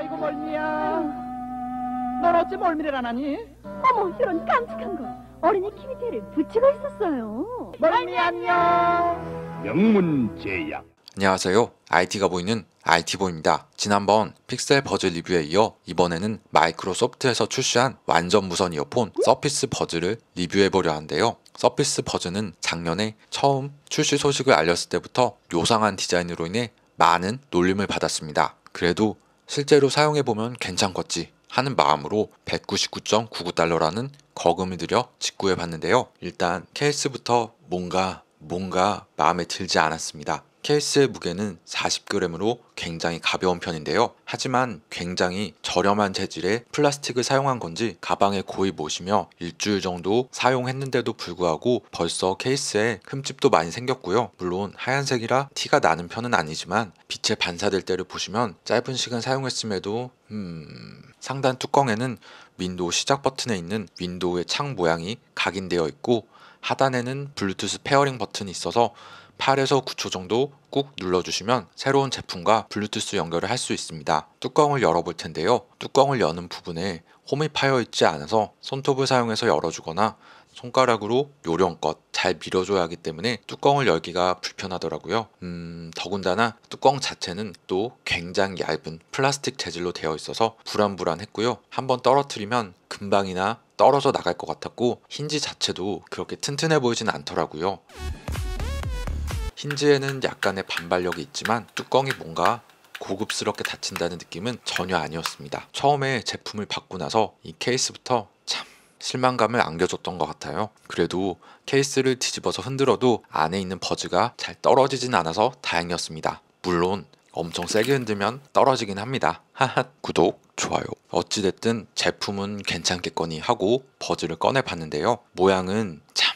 아이고 멀미야. 넌 어째 멀미를 안 하니? 어머 이런 깜찍한 거. 어린이 키위테를 부치가 있었어요. 멀미 안녕. 명문 제약. 안녕하세요. IT가 보이는 IT보입니다. 지난번 픽셀 버즈 리뷰에 이어 이번에는 마이크로소프트에서 출시한 완전 무선 이어폰 서피스 버즈를 리뷰해보려 하는데요. 서피스 버즈는 작년에 처음 출시 소식을 알렸을 때부터 요상한 디자인으로 인해 많은 놀림을 받았습니다. 그래도 실제로 사용해보면 괜찮겠지 하는 마음으로 199.99달러라는 거금을 들여 직구해봤는데요. 일단 케이스부터 뭔가 뭔가 마음에 들지 않았습니다. 케이스의 무게는 40g으로 굉장히 가벼운 편인데요. 하지만 굉장히 저렴한 재질의 플라스틱을 사용한 건지 가방에 고이 모시며 일주일 정도 사용했는데도 불구하고 벌써 케이스에 흠집도 많이 생겼고요. 물론 하얀색이라 티가 나는 편은 아니지만 빛에 반사될 때를 보시면 짧은 시간 사용했음에도 음... 상단 뚜껑에는 윈도우 시작 버튼에 있는 윈도우의 창 모양이 각인되어 있고 하단에는 블루투스 페어링 버튼이 있어서 8에서 9초 정도 꾹 눌러주시면 새로운 제품과 블루투스 연결을 할 수 있습니다. 뚜껑을 열어볼 텐데요. 뚜껑을 여는 부분에 홈이 파여있지 않아서 손톱을 사용해서 열어주거나 손가락으로 요령껏 잘 밀어줘야 하기 때문에 뚜껑을 열기가 불편하더라고요. 음, 더군다나 뚜껑 자체는 또 굉장히 얇은 플라스틱 재질로 되어 있어서 불안불안했고요. 한번 떨어뜨리면 금방이나 떨어져 나갈 것 같았고 힌지 자체도 그렇게 튼튼해 보이진 않더라고요. 힌지에는 약간의 반발력이 있지만 뚜껑이 뭔가 고급스럽게 닫힌다는 느낌은 전혀 아니었습니다. 처음에 제품을 받고 나서 이 케이스부터 참 실망감을 안겨줬던 것 같아요. 그래도 케이스를 뒤집어서 흔들어도 안에 있는 버즈가 잘 떨어지진 않아서 다행이었습니다. 물론 엄청 세게 흔들면 떨어지긴 합니다. 하하 구독 좋아요 어찌됐든 제품은 괜찮겠거니 하고 버즈를 꺼내봤는데요 모양은 참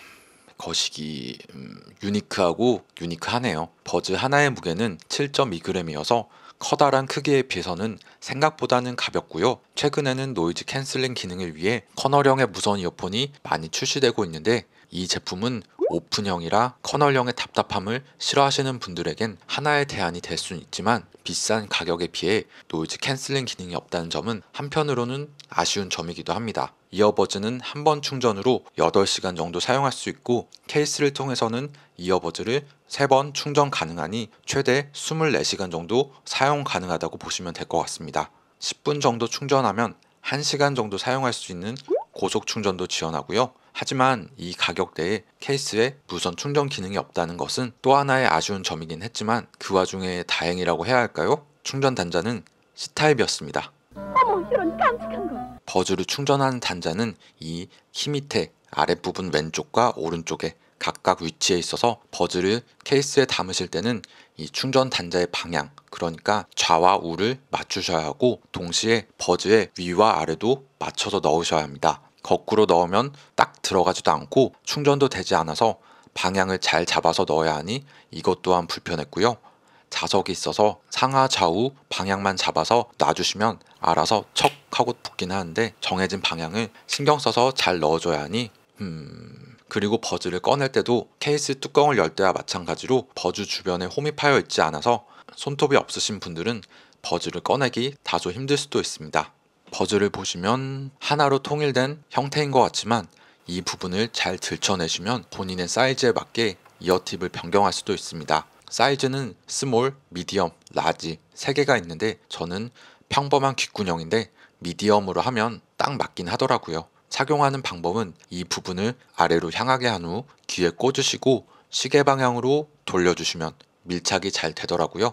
거식이 음, 유니크하고 유니크하네요. 버즈 하나의 무게는 7.2g이어서 커다란 크기에 비해서는 생각보다는 가볍고요. 최근에는 노이즈 캔슬링 기능을 위해 커널형의 무선 이어폰이 많이 출시되고 있는데 이 제품은 오픈형이라 커널형의 답답함을 싫어하시는 분들에겐 하나의 대안이 될 수는 있지만 비싼 가격에 비해 노이즈 캔슬링 기능이 없다는 점은 한편으로는 아쉬운 점이기도 합니다. 이어버즈는 한 번 충전으로 8시간 정도 사용할 수 있고 케이스를 통해서는 이어버즈를 3번 충전 가능하니 최대 24시간 정도 사용 가능하다고 보시면 될 것 같습니다. 10분 정도 충전하면 1시간 정도 사용할 수 있는 고속 충전도 지원하고요. 하지만 이 가격대에 케이스에 무선 충전 기능이 없다는 것은 또 하나의 아쉬운 점이긴 했지만 그 와중에 다행이라고 해야 할까요? 충전 단자는 C타입이었습니다. 어머, 아, 이런 버즈를 충전하는 단자는 이키 밑에 아랫부분 왼쪽과 오른쪽에 각각 위치해 있어서 버즈를 케이스에 담으실 때는 이 충전 단자의 방향, 그러니까 좌와 우를 맞추셔야 하고 동시에 버즈의 위와 아래도 맞춰서 넣으셔야 합니다. 거꾸로 넣으면 딱 들어가지도 않고 충전도 되지 않아서 방향을 잘 잡아서 넣어야 하니 이것 또한 불편했고요. 자석이 있어서 상하 좌우 방향만 잡아서 놔주시면 알아서 척 하고 붙긴 하는데 정해진 방향을 신경 써서 잘 넣어줘야 하니 음... 그리고 버즈를 꺼낼 때도 케이스 뚜껑을 열 때와 마찬가지로 버즈 주변에 홈이 파여 있지 않아서 손톱이 없으신 분들은 버즈를 꺼내기 다소 힘들 수도 있습니다. 버즈를 보시면 하나로 통일된 형태인 것 같지만 이 부분을 잘 들춰내시면 본인의 사이즈에 맞게 이어팁을 변경할 수도 있습니다. 사이즈는 스몰, 미디엄, 라지 세 개가 있는데 저는 평범한 귓구녕인데 미디엄으로 하면 딱 맞긴 하더라고요. 착용하는 방법은 이 부분을 아래로 향하게 한 후 귀에 꽂으시고 시계 방향으로 돌려주시면 밀착이 잘 되더라고요.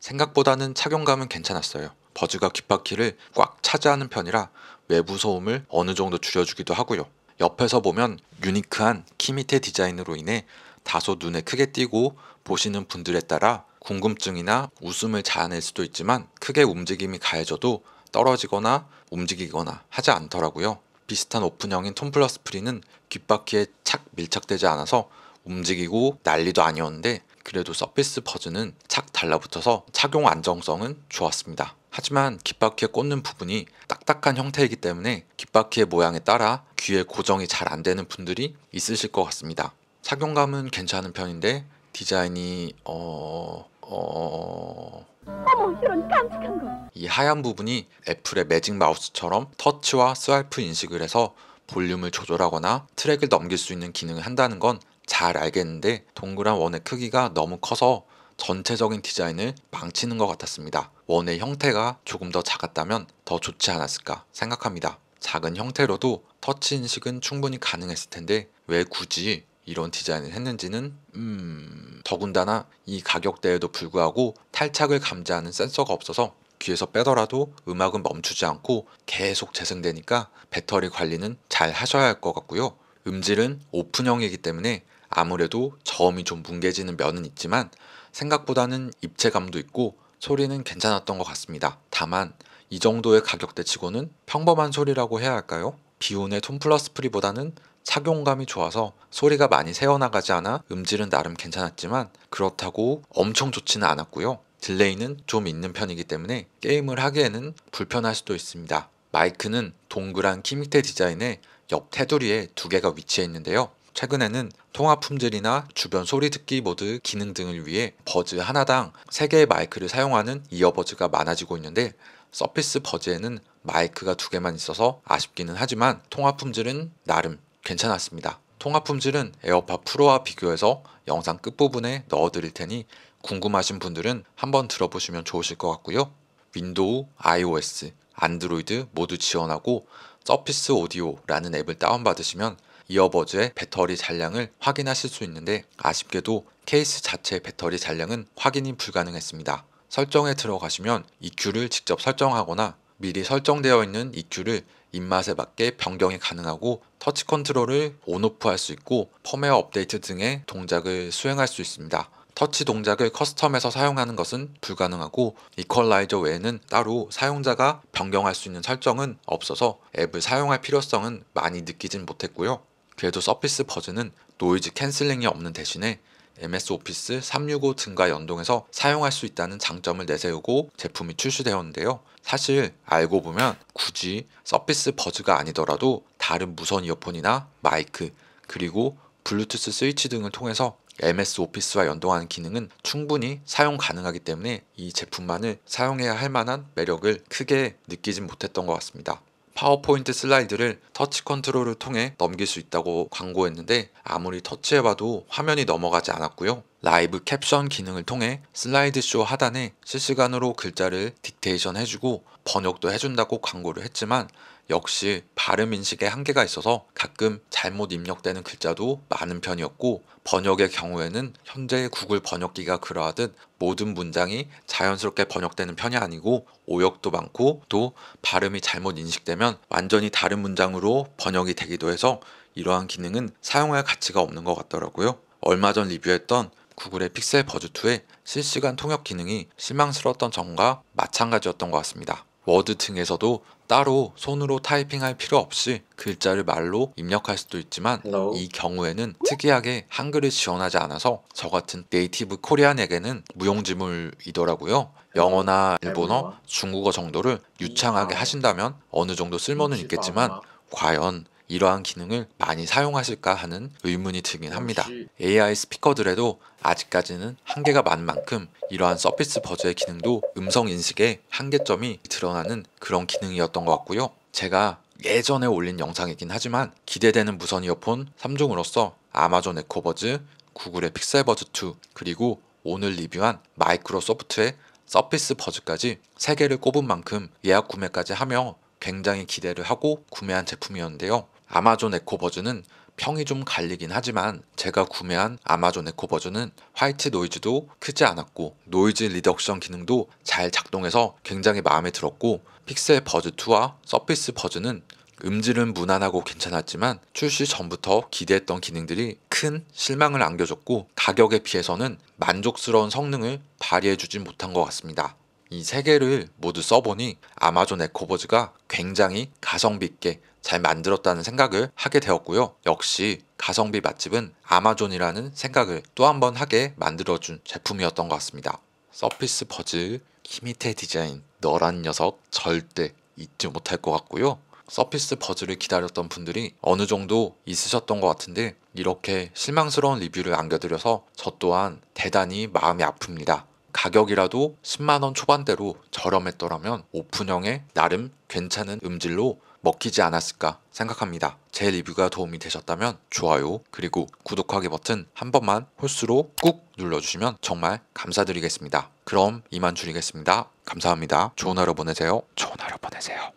생각보다는 착용감은 괜찮았어요. 버즈가 귓바퀴를 꽉 차지하는 편이라 외부 소음을 어느 정도 줄여주기도 하고요. 옆에서 보면 유니크한 키밑의 디자인으로 인해 다소 눈에 크게 띄고 보시는 분들에 따라 궁금증이나 웃음을 자아낼 수도 있지만 크게 움직임이 가해져도 떨어지거나 움직이거나 하지 않더라고요. 비슷한 오픈형인 톰플러스 프리는 귓바퀴에 착 밀착되지 않아서 움직이고 난리도 아니었는데 그래도 서피스 버즈는 착 달라붙어서 착용 안정성은 좋았습니다. 하지만 귓바퀴에 꽂는 부분이 딱딱한 형태이기 때문에 귓바퀴의 모양에 따라 귀에 고정이 잘 안 되는 분들이 있으실 것 같습니다. 착용감은 괜찮은 편인데 디자인이 어... 어... 어머 이런 깜찍한 거. 이 하얀 부분이 애플의 매직 마우스처럼 터치와 스와이프 인식을 해서 볼륨을 조절하거나 트랙을 넘길 수 있는 기능을 한다는 건 잘 알겠는데 동그란 원의 크기가 너무 커서 전체적인 디자인을 망치는 것 같았습니다. 원의 형태가 조금 더 작았다면 더 좋지 않았을까 생각합니다. 작은 형태로도 터치 인식은 충분히 가능했을 텐데 왜 굳이 이런 디자인을 했는지는 음... 더군다나 이 가격대에도 불구하고 탈착을 감지하는 센서가 없어서 귀에서 빼더라도 음악은 멈추지 않고 계속 재생되니까 배터리 관리는 잘 하셔야 할 것 같고요. 음질은 오픈형이기 때문에 아무래도 저음이 좀 뭉개지는 면은 있지만 생각보다는 입체감도 있고 소리는 괜찮았던 것 같습니다. 다만 이 정도의 가격대치고는 평범한 소리라고 해야 할까요? 비온의 톰 플러스 프리보다는 착용감이 좋아서 소리가 많이 새어나가지 않아 음질은 나름 괜찮았지만 그렇다고 엄청 좋지는 않았고요. 딜레이는 좀 있는 편이기 때문에 게임을 하기에는 불편할 수도 있습니다. 마이크는 동그란 키밑의 디자인에 옆 테두리에 두 개가 위치해 있는데요. 최근에는 통화 품질이나 주변 소리 듣기 모드 기능 등을 위해 버즈 하나당 3개의 마이크를 사용하는 이어버즈가 많아지고 있는데 서피스 버즈에는 마이크가 두 개만 있어서 아쉽기는 하지만 통화 품질은 나름 괜찮았습니다. 통화 품질은 에어팟 프로와 비교해서 영상 끝부분에 넣어드릴 테니 궁금하신 분들은 한번 들어보시면 좋으실 것 같고요. 윈도우, iOS, 안드로이드 모두 지원하고 서피스 오디오라는 앱을 다운받으시면 이어버즈의 배터리 잔량을 확인하실 수 있는데 아쉽게도 케이스 자체의 배터리 잔량은 확인이 불가능했습니다. 설정에 들어가시면 EQ를 직접 설정하거나 미리 설정되어 있는 EQ를 입맛에 맞게 변경이 가능하고 터치 컨트롤을 온오프 할수 있고 펌웨어 업데이트 등의 동작을 수행할 수 있습니다. 터치 동작을 커스텀에서 사용하는 것은 불가능하고 이퀄라이저 외에는 따로 사용자가 변경할 수 있는 설정은 없어서 앱을 사용할 필요성은 많이 느끼진 못했고요. 그래도 서피스 버즈는 노이즈 캔슬링이 없는 대신에 MS 오피스 365 등과 연동해서 사용할 수 있다는 장점을 내세우고 제품이 출시되었는데요. 사실 알고 보면 굳이 서피스 버즈가 아니더라도 다른 무선 이어폰이나 마이크 그리고 블루투스 스위치 등을 통해서 MS 오피스와 연동하는 기능은 충분히 사용 가능하기 때문에 이 제품만을 사용해야 할 만한 매력을 크게 느끼진 못했던 것 같습니다. 파워포인트 슬라이드를 터치 컨트롤을 통해 넘길 수 있다고 광고했는데 아무리 터치해봐도 화면이 넘어가지 않았고요. 라이브 캡션 기능을 통해 슬라이드쇼 하단에 실시간으로 글자를 딕테이션 해주고 번역도 해준다고 광고를 했지만 역시 발음 인식에 한계가 있어서 가끔 잘못 입력되는 글자도 많은 편이었고 번역의 경우에는 현재의 구글 번역기가 그러하듯 모든 문장이 자연스럽게 번역되는 편이 아니고 오역도 많고 또 발음이 잘못 인식되면 완전히 다른 문장으로 번역이 되기도 해서 이러한 기능은 사용할 가치가 없는 것 같더라고요. 얼마 전 리뷰했던 구글의 픽셀 버즈2의 실시간 통역 기능이 실망스러웠던 점과 마찬가지였던 것 같습니다. 워드 등에서도 따로 손으로 타이핑할 필요 없이 글자를 말로 입력할 수도 있지만 no. 이 경우에는 특이하게 한글을 지원하지 않아서 저 같은 네이티브 코리안에게는 무용지물이더라고요. 영어나 일본어, 네, 중국어 정도를 유창하게 음, 아. 하신다면 어느 정도 쓸모는 있겠지만 과연 이러한 기능을 많이 사용하실까 하는 의문이 들긴 합니다. AI 스피커들에도 아직까지는 한계가 많은 만큼 이러한 서피스 버즈의 기능도 음성 인식의 한계점이 드러나는 그런 기능이었던 것 같고요. 제가 예전에 올린 영상이긴 하지만 기대되는 무선 이어폰 3종으로서 아마존 에코버즈, 구글의 픽셀버즈2 그리고 오늘 리뷰한 마이크로소프트의 서피스 버즈까지 3개를 꼽은 만큼 예약 구매까지 하며 굉장히 기대를 하고 구매한 제품이었는데요. 아마존 에코 버즈는 평이 좀 갈리긴 하지만 제가 구매한 아마존 에코 버즈는 화이트 노이즈도 크지 않았고 노이즈 리덕션 기능도 잘 작동해서 굉장히 마음에 들었고 픽셀 버즈 2와 서피스 버즈는 음질은 무난하고 괜찮았지만 출시 전부터 기대했던 기능들이 큰 실망을 안겨줬고 가격에 비해서는 만족스러운 성능을 발휘해주진 못한 것 같습니다. 이세 개를 모두 써보니 아마존 에코버즈가 굉장히 가성비 있게 잘 만들었다는 생각을 하게 되었고요. 역시 가성비 맛집은 아마존이라는 생각을 또 한 번 하게 만들어준 제품이었던 것 같습니다. 서피스 버즈 키미테 디자인, 너란 녀석 절대 잊지 못할 것 같고요. 서피스 버즈를 기다렸던 분들이 어느 정도 있으셨던 것 같은데 이렇게 실망스러운 리뷰를 안겨드려서 저 또한 대단히 마음이 아픕니다. 가격이라도 10만원 초반대로 저렴했더라면 오픈형의 나름 괜찮은 음질로 먹히지 않았을까 생각합니다. 제 리뷰가 도움이 되셨다면 좋아요 그리고 구독하기 버튼 한 번만 홀수로 꾹 눌러주시면 정말 감사드리겠습니다. 그럼 이만 줄이겠습니다. 감사합니다. 좋은 하루 보내세요. 좋은 하루 보내세요.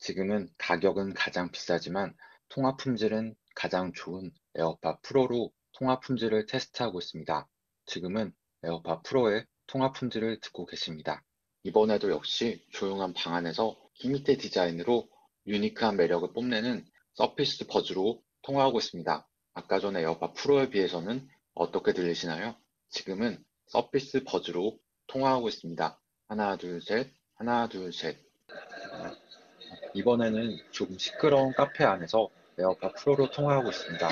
지금은 가격은 가장 비싸지만 통화 품질은 가장 좋은 에어팟 프로로 통화 품질을 테스트하고 있습니다. 지금은 에어팟 프로의 통화 품질을 듣고 계십니다. 이번에도 역시 조용한 방 안에서 흰밑대 디자인으로 유니크한 매력을 뽐내는 서피스 버즈로 통화하고 있습니다. 아까 전에 에어팟 프로에 비해서는 어떻게 들리시나요? 지금은 서피스 버즈로 통화하고 있습니다. 하나, 둘, 셋, 하나, 둘, 셋. 이번에는 조금 시끄러운 카페 안에서 에어팟 프로로 통화하고 있습니다.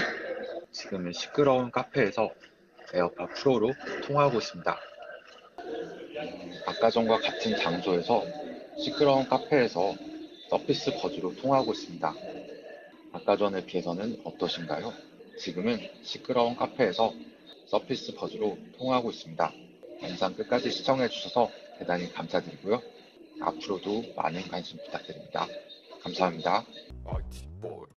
지금은 시끄러운 카페에서 에어팟 프로로 통화하고 있습니다. 아까 전과 같은 장소에서 시끄러운 카페에서 서피스 버즈로 통화하고 있습니다. 아까 전에 비해서는 어떠신가요? 지금은 시끄러운 카페에서 서피스 버즈로 통화하고 있습니다. 영상 끝까지 시청해 주셔서 대단히 감사드리고요. 앞으로도 많은 관심 부탁드립니다. 감사합니다.